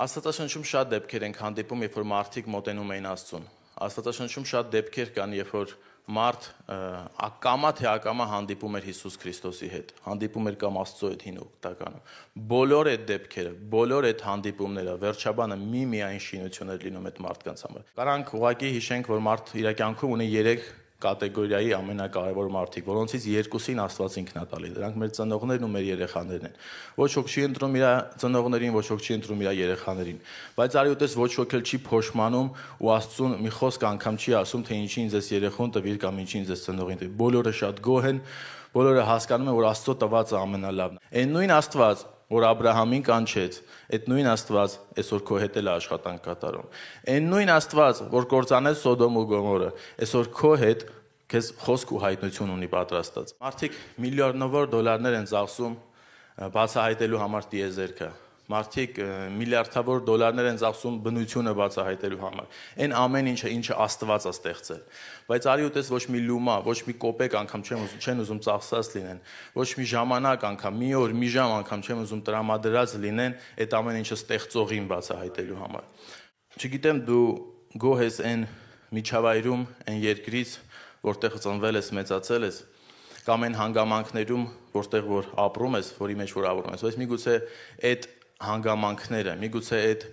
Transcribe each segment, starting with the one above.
Աստվածաշնչում շատ դեպքեր ենք հանդիպում, երբ որ մարդիկ մոտենում էին Աստծուն։ Աստվածաշնչում շատ դեպքեր կան, երբ որ մարդ ակամա թե ակամա հանդիպում էր Հիսուս Քրիստոսի հետ, հանդիպում էր կամ Աստծո հետ հին օգտականը։ Բոլոր այդ դեպքերը, բոլոր այդ հանդիպումները վերջաբանը մի միայն շինություն էր լինում այդ մարդկանց համար։ Կարանք ուղակի հիշենք, որ մարդ իր կյանքում ունի 3 կատեգորիայի ամենակարևոր մարդիկ, որոնցից երկուսին Աստված ինքն է տալի։ Դրանք մեր ծնողներն ու մեր երեխաներն են։ Ոչ ոք չի ընտրում իր ծնողներին, ոչ ոք չի ընտրում իր երեխաներին, բայց արի ուտես ոչ ոք էլ չի փոշմանում ու Աստծուն մի խոսք անգամ չի ասում, թե ինչի ինձ ես երեխուն տվիր կամ ինչի ինձ ես ծնողին տվիր։ Բոլորը շատ գոհ են, բոլորը հասկանում են, որ Աստծո տվածը ամենալավն է։ Այն նույն Աստված, որ Աբ รา համին կանչեց, այդ նույն Աստված այսօր քո հետ էլ է աշխատանք կատարում։ Այն նույն Աստված, որ կործանեց Սոդոմ ու Գոմորը, այսօր քո հետ քեզ խոսք ու հայտնություն ունի պատրաստած։ Մարդիկ միլիարդավոր դոլարներ են ծախսում բացահայտելու համար դիեզերքը, մարդիկ միլիարդավոր դոլարներ են ծախսում բնությունը բացահայտելու համար։ Այն ամեն ինչը ինչը Աստված է ստեղծել։ Բայց արի ու տես ոչ մի լումա, ոչ մի կոպեկ անգամ չեմ ուզում, չեն ուզում ծախսած լինեն, ոչ մի ժամանակ անգամ, մի օր, մի ժամ անգամ չեմ ուզում տրամադրած լինեն այդ ամեն ինչը ստեղծողին բացահայտելու համար։ Չգիտեմ դու գոհ ես այն միջավայրում, այն երկրից, որտեղ ծնվել ես, մեծացել ես, կամ այն հանգամանքներում, որտեղ որ ապրում ես, որի մեջ որ ապրում ես։ Բայց միգուցե այդ հանգամանքները, միգուցե այդ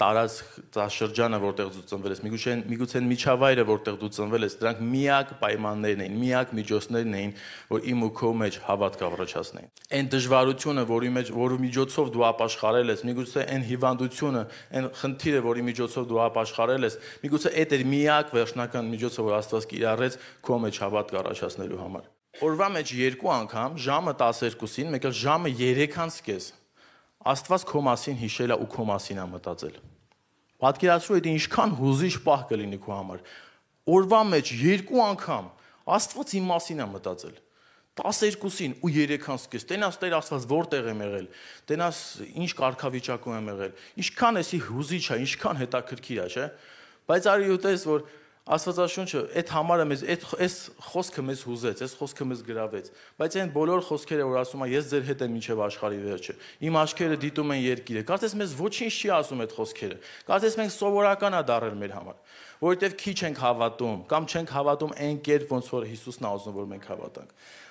տարածաշրջանը, որտեղ դու ծնվել ես, միգուցե միգուցե այն միջավայրը, որտեղ դու ծնվել ես, դրանք միակ պայմաններն էին, միակ միջոցներն էին, որ իմ ու քո մեջ հավատք առաջացնեին։ Այն դժվարությունը, որի մեջ, որի միջոցով դու ապաշխարել ես, միգուցե այն հիվանդությունը, այն խնդիրը, որի միջոցով դու ապաշխարել ես, միգուցե այդ էր միակ վերջնական միջոցը, որ Աստված կիրառեց քո մեջ հավատք առաջացնելու համար։ Օրվա մեջ երկու անգամ ժամը 12-ին, մեկը ժամը 3-ից կես Աստված քո մասին հիշել է ու քո մասին է մտածել։ Պատկերացրու այդ ինչքան հուզիչ պահ կլինի քո համար։ Օրվա մեջ երկու անգամ Աստված իմ մասին է մտածել։ 12-ին ու 3-ան սկսես։ Տենաս Տեր Աստված որտեղ եմ եղել։ Տենաս ինչ կարգավիճակում եմ եղել։ Ինչքան էսի հուզիչ է, ինչքան հետաքրքիր է, չէ՞։ Բայց արի ու տես, որ Աստվածաշունչը այդ համարը մեզ այդ այս խոսքը մեզ հուզեց, այս խոսքը մեզ գրավեց։ Բայց այն բոլոր խոսքերը, որ ասում է, ես ձեր հետ եմ ինչև աշխարհի վերջը։ Իմ աչքերը դիտում են երկիրը։ Կարծես մեզ ոչինչ չի ասում այդ խոսքերը։ Կարծես մենք սովորական է դարել մեր համար, որովհետև քիչ ենք հավատում կամ չենք հավատում այն կերպ, ոնց որ Հիսուսն է ուզում, որ մենք հավատանք։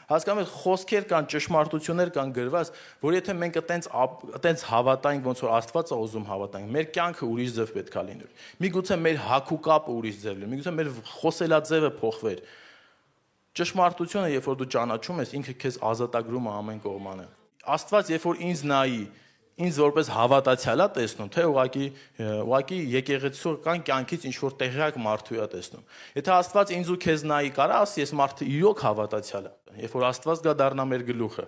Հասկանում եք, խոսքեր կան, ճշմարտություններ կան գրված, որ եթե մենք այտենց այտենց հավատանք, ոնց որ Աստվածը ուզում հավատանք, մեր կյանքը ուրիշ ձև պետքա լինի։ Միգուցե մեր հակուկապը ուրիշ ձև լինի։ Միգուցե եթե մեր խոսելաձևը փոխվեր։ Ճշմարտությունը, երբ որ դու ճանաչում ես, ինքը քեզ ազատագրում է ամեն կողմանը։ Աստված, երբ որ ինձ նայի, ինձ որպես հավատացյալա տեսնում, թե ուղակի ուղակի եկեղեցական կյանքից ինչ որ տեղյակ մարդու է տեսնում։ Եթե Աստված ինձ ու քեզ նայի կարա, ասի ես մարդը իրոք հավատացյալ է։ Երբ որ Աստված գա դառնա մեր գլուխը,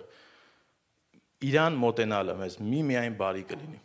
իրան մոտենալը մեզ մի միայն բարի կլինի։